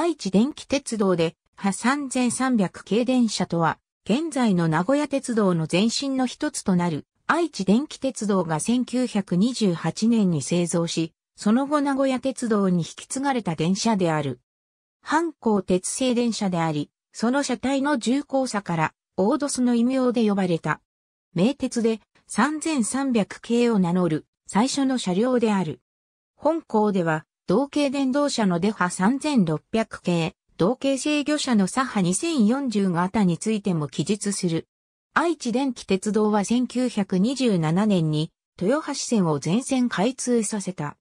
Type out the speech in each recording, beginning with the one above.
愛知電気鉄道で、は3300系電車とは、現在の名古屋鉄道の前身の一つとなる、愛知電気鉄道が1928年に製造し、その後名古屋鉄道に引き継がれた電車である。半鋼鉄製電車であり、その車体の重厚さから、オードスの異名で呼ばれた。名鉄で3300系を名乗る最初の車両である。本校では同系電動車のデハ3600系、同系制御車のサハ2040型についても記述する。愛知電気鉄道は1927年に豊橋線を全線開通させた。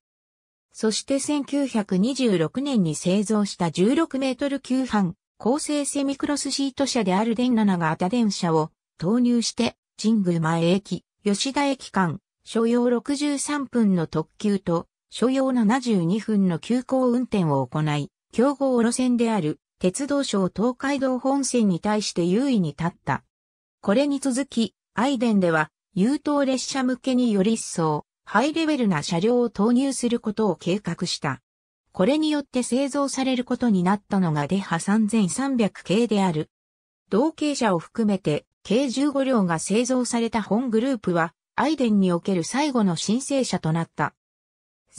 そして1926年に製造した16メートル級半、高性セミクロスシート車である電7型電車を投入して、神宮前駅、吉田駅間、所要63分の特急と、所要72分の急行運転を行い、競合路線である鉄道省東海道本線に対して優位に立った。これに続き、アイデンでは優等列車向けにより一層、ハイレベルな車両を投入することを計画した。これによって製造されることになったのがデハ3300系である。同型車を含めて計15両が製造された本グループは、アイデンにおける最後の申請者となった。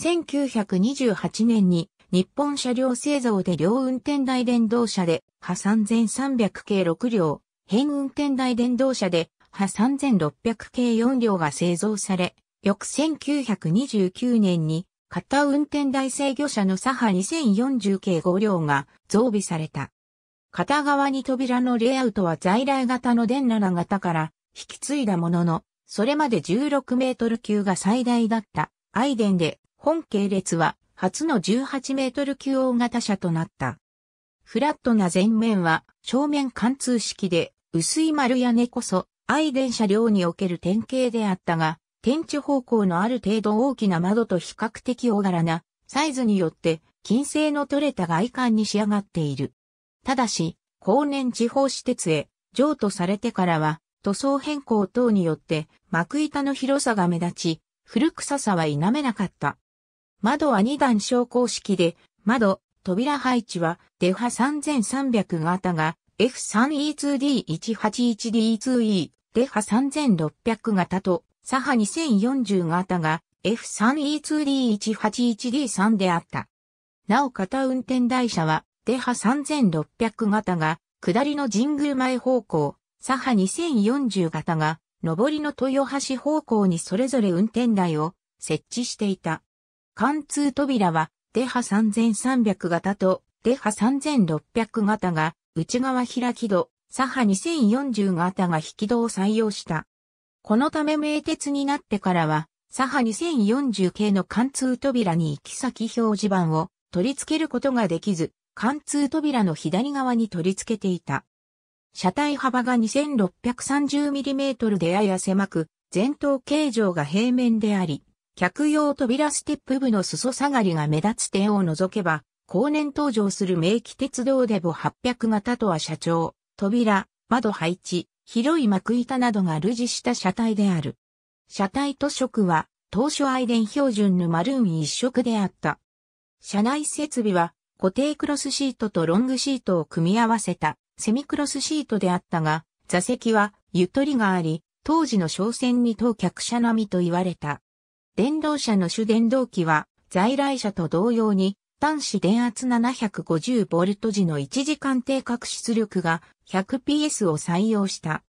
1928年に日本車両製造で両運転台電動車で、波3300系6両、変運転台電動車で、波3600系4両が製造され、翌1929年に、片運転台制御車の左派2040系5両が増備された。片側に扉のレイアウトは在来型の電7型から引き継いだものの、それまで16メートル級が最大だったアイデンで本系列は初の18メートル級大型車となった。フラットな前面は正面貫通式で薄い丸屋根こそ愛電車両における典型であったが、天地方向のある程度大きな窓と比較的大柄なサイズによって金星の取れた外観に仕上がっている。ただし、後年地方私鉄へ譲渡されてからは塗装変更等によって幕板の広さが目立ち、古臭さは否めなかった。窓は2段昇降式で、窓、扉配置はデハ3300型が F3E2D181D2E、デハ3600型と、左派2040型が F3E2D181D3 であった。なお型運転台車は、デハ3600型が、下りの神宮前方向、左派2040型が、上りの豊橋方向にそれぞれ運転台を設置していた。貫通扉は、デハ3300型と、デハ3600型が、内側開き戸、サハ2040型が引き戸を採用した。このため名鉄になってからは、サハ2040系の貫通扉に行き先表示板を取り付けることができず、貫通扉の左側に取り付けていた。車体幅が 2630mm でやや狭く、前頭形状が平面であり、客用扉ステップ部の裾下がりが目立つ点を除けば、後年登場する名機鉄道デボ800型とは社長、扉、窓配置、広い幕板などが類似した車体である。車体と色は、当初アイデン標準のマルーン一色であった。車内設備は、固定クロスシートとロングシートを組み合わせた、セミクロスシートであったが、座席は、ゆとりがあり、当時の商船に当客車並みと言われた。電動車の主電動機は、在来車と同様に、端子電圧 750V 時の1時間定格出力が 100PS を採用した。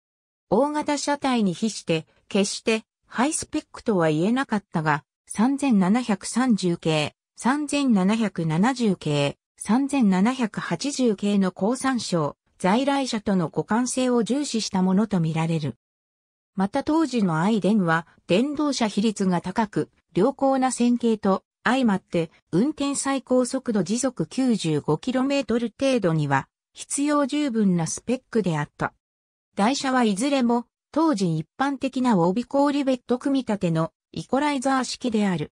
大型車体に比して、決してハイスペックとは言えなかったが、3730系、3770系、3780系の高参照、在来車との互換性を重視したものとみられる。また当時のアイデンは電動車比率が高く、良好な線形と相まって運転最高速度時速 95km 程度には必要十分なスペックであった。台車はいずれも当時一般的な帯氷ベッド組み立てのイコライザー式である。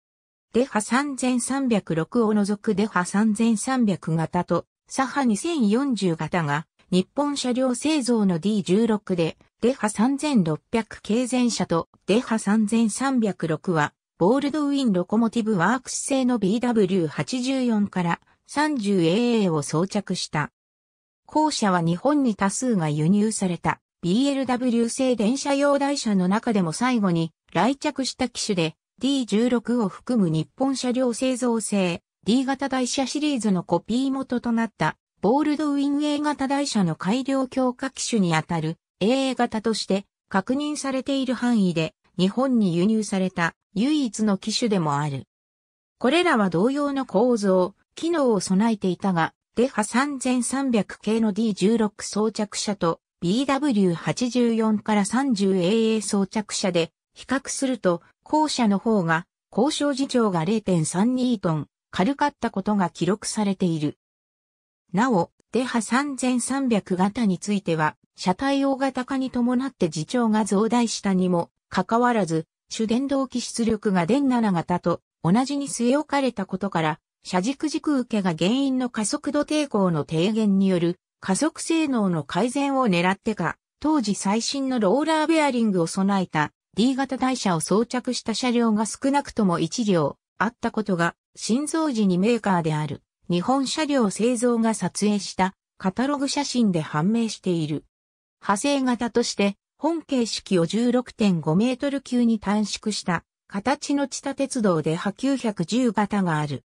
デハ3306を除くデハ3300型とサハ2040型が日本車両製造の D16 でデハ3600系前車とデハ3306は、ボールドウィンロコモティブワークス製の BW84 から 30AA を装着した。後者は日本に多数が輸入された BLW 製電車用台車の中でも最後に来着した機種で D16 を含む日本車両製造製 D 型台車シリーズのコピー元となったボールドウィン A 型台車の改良強化機種にあたる AA 型として確認されている範囲で日本に輸入された唯一の機種でもある。これらは同様の構造、機能を備えていたが、デハ3300系の D16 装着車と BW84 から 30AA 装着車で比較すると、後者の方が交渉事情が0.32トン軽かったことが記録されている。なお、デハ3300型については、車体大型化に伴って自重が増大したにも、かかわらず、主電動機出力が電7型と同じに据え置かれたことから、車軸軸受けが原因の加速度抵抗の低減による加速性能の改善を狙ってか、当時最新のローラーベアリングを備えた D 型台車を装着した車両が少なくとも1両あったことが、新造時にメーカーである日本車両製造が撮影したカタログ写真で判明している。派生型として、本形式を16.5メートル級に短縮した形の地下鉄道で波910型がある。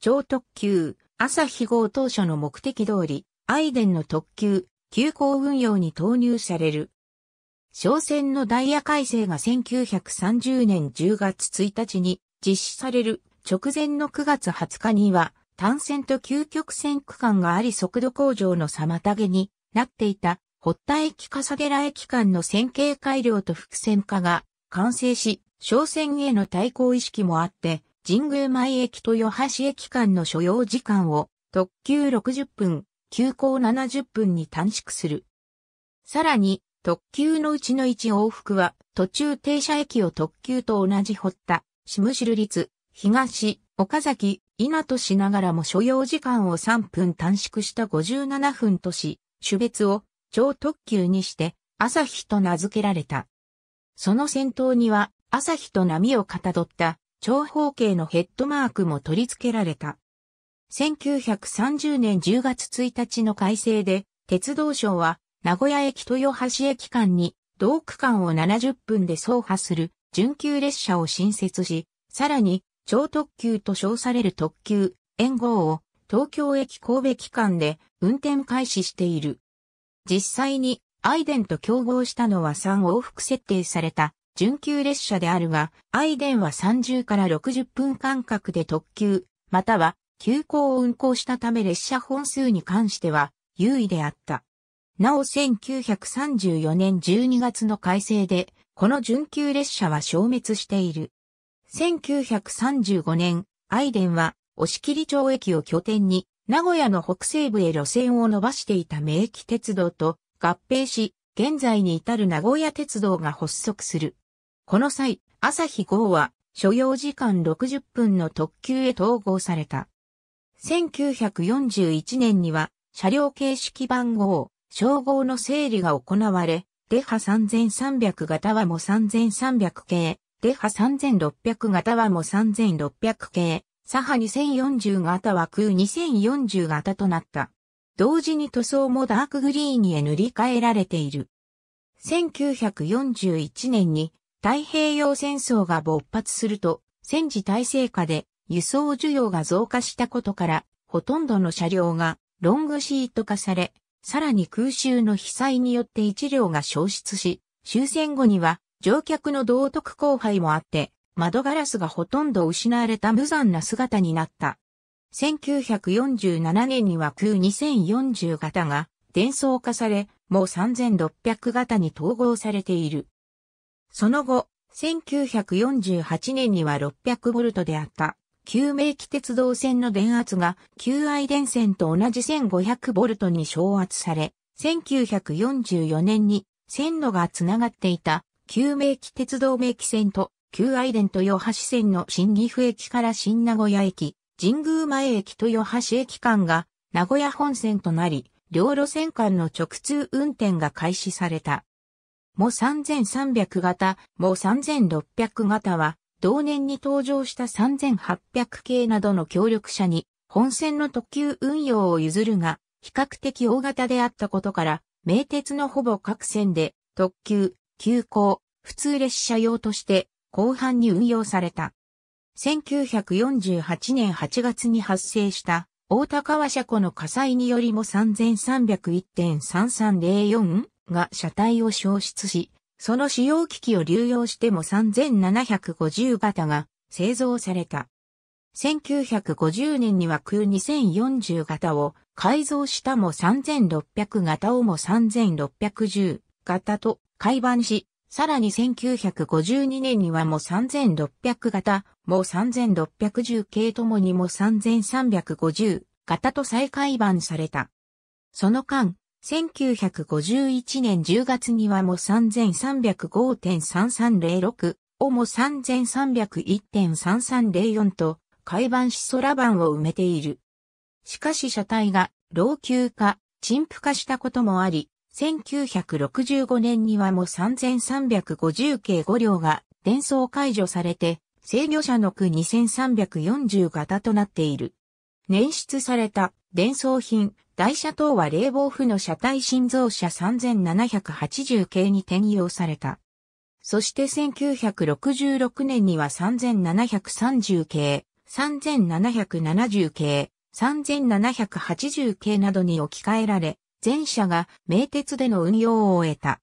超特急、朝日号当初の目的通り、アイデンの特急、急行運用に投入される。商船のダイヤ改正が1930年10月1日に実施される直前の9月20日には、単線と究極線区間があり速度向上の妨げになっていた堀田駅笠寺駅間の線形改良と伏線化が完成し、商船への対抗意識もあって、神宮前駅と与橋駅間の所要時間を特急60分、急行70分に短縮する。さらに、特急のうちの1往復は、途中停車駅を特急と同じ堀田、下汁シ立、東、岡崎、稲としながらも所要時間を3分短縮した57分とし、種別を超特急にして朝日と名付けられた。その先頭には朝日と波をかたどった長方形のヘッドマークも取り付けられた。1930年10月1日の改正で鉄道省は名古屋駅豊橋駅間に同区間を70分で走破する準急列車を新設し、さらに超特急と称される特急、円号を東京駅神戸機関で運転開始している。実際にアイデンと競合したのは3往復設定された準急列車であるが、アイデンは30から60分間隔で特急、または急行を運行したため列車本数に関しては優位であった。なお1934年12月の改正で、この準急列車は消滅している。1935年、アイデンは押切町駅を拠点に名古屋の北西部へ路線を伸ばしていた名駅鉄道と合併し、現在に至る名古屋鉄道が発足する。この際、朝日号は所要時間60分の特急へ統合された。1941年には車両形式番号、称号の整理が行われ、デハ3300型はも3300系、デハ3600型はも3600系、左派2040型は空2040型となった。同時に塗装もダークグリーンへ塗り替えられている。1941年に太平洋戦争が勃発すると戦時体制下で輸送需要が増加したことからほとんどの車両がロングシート化され、さらに空襲の被災によって一両が消失し、終戦後には乗客の道徳後輩もあって窓ガラスがほとんど失われた無残な姿になった。1947年には旧2040型が伝送化され、もう3600型に統合されている。その後、1948年には 600V であった旧名機鉄道線の電圧が旧愛電線と同じ 1500V に昇圧され、1944年に線路がつながっていた旧名機鉄道名機線と旧愛伝と豊橋線の新岐阜駅から新名古屋駅、神宮前駅と豊橋駅間が名古屋本線となり、両路線間の直通運転が開始された。も3300型、も3600型は、同年に登場した3800系などの協力者に、本線の特急運用を譲るが、比較的大型であったことから、名鉄のほぼ各線で、特急、急行、普通列車用として、後半に運用された。1948年8月に発生した大高和車庫の火災によりも3301.3304が車体を消失し、その使用機器を流用しても3750型が製造された。1950年には空2040型を改造したも3600型をも3610型と改版し、さらに1952年にはも3600型、も3610系ともにも3350型と再改版された。その間、1951年10月にはも3305.3306をも3301.3304と改版し空版を埋めている。しかし車体が老朽化、陳腐化したこともあり、1965年にはもう3350系5両が伝送解除されて、制御者の区2340型となっている。捻出された伝送品、台車等は冷房府の車体心臓車3780系に転用された。そして1966年には3730系、3770系、3780系などに置き換えられ、全社が名鉄での運用を終えた。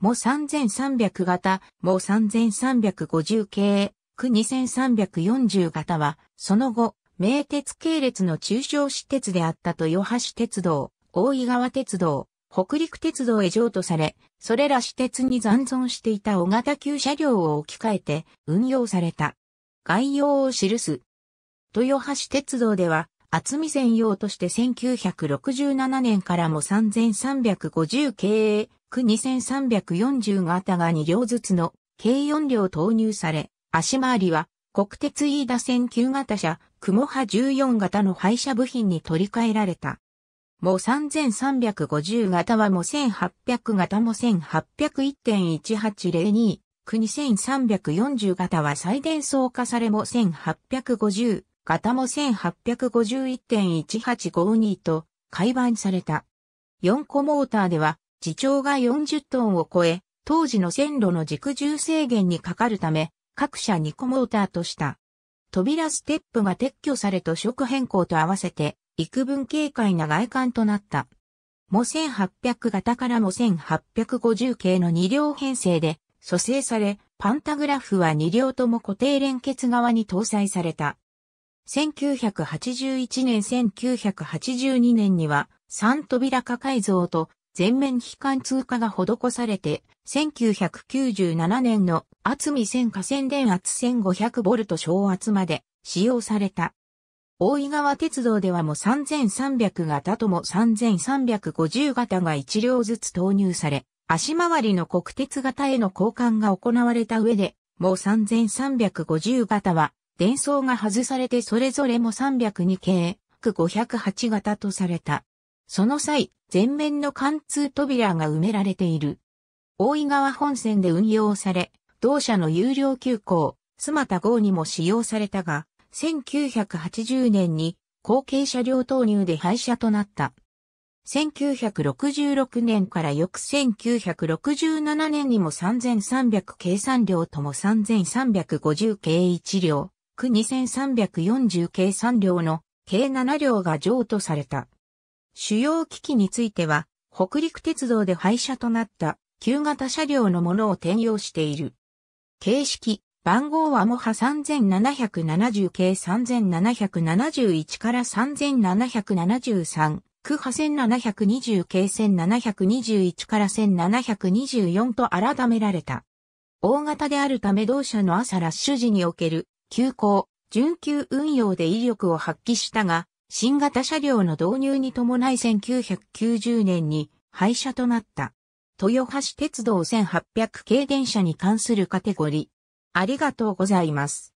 も3300型、も3350系、区2340型は、その後、名鉄系列の中小私鉄であった豊橋鉄道、大井川鉄道、北陸鉄道へ譲渡され、それら私鉄に残存していた大型旧車両を置き換えて運用された。概要を記す。豊橋鉄道では、厚み専用として1967年からも3350経区2340型が2両ずつの計4両投入され、足回りは国鉄飯田線9型車、雲波14型の廃車部品に取り替えられた。もう3350型はも1800型も1801.1802、区2340型は再電装化されも1850、型も1851.1852と改版された。4個モーターでは、自長が40トンを超え、当時の線路の軸重制限にかかるため、各社2個モーターとした。扉ステップが撤去されと色変更と合わせて、幾分軽快な外観となった。も1800型からも1850系の2両編成で、蘇生され、パンタグラフは2両とも固定連結側に搭載された。1981年1982年には3扉化改造と全面非貫通化が施されて、1997年の厚み線下線電圧1 5 0 0ト小圧まで使用された。大井川鉄道ではも3300型とも3350型が1両ずつ投入され、足回りの国鉄型への交換が行われた上で、もう3350型は伝送が外されてそれぞれも302系、508型とされた。その際、前面の貫通扉が埋められている。大井川本線で運用され、同社の有料急行、スマタ号にも使用されたが、1980年に後継車両投入で廃車となった。1966年から翌1967年にも3300計3両とも3350計1両、区2340計3両の計7両が譲渡された。主要機器については、北陸鉄道で廃車となった旧型車両のものを転用している。形式、番号はモハ3770系3771から3773、区波1720系1721から1724と改められた。大型であるため同社の朝ラッシュ時における急行、準急運用で威力を発揮したが、新型車両の導入に伴い1990年に廃車となった。豊橋鉄道1800系電車に関するカテゴリー。ありがとうございます。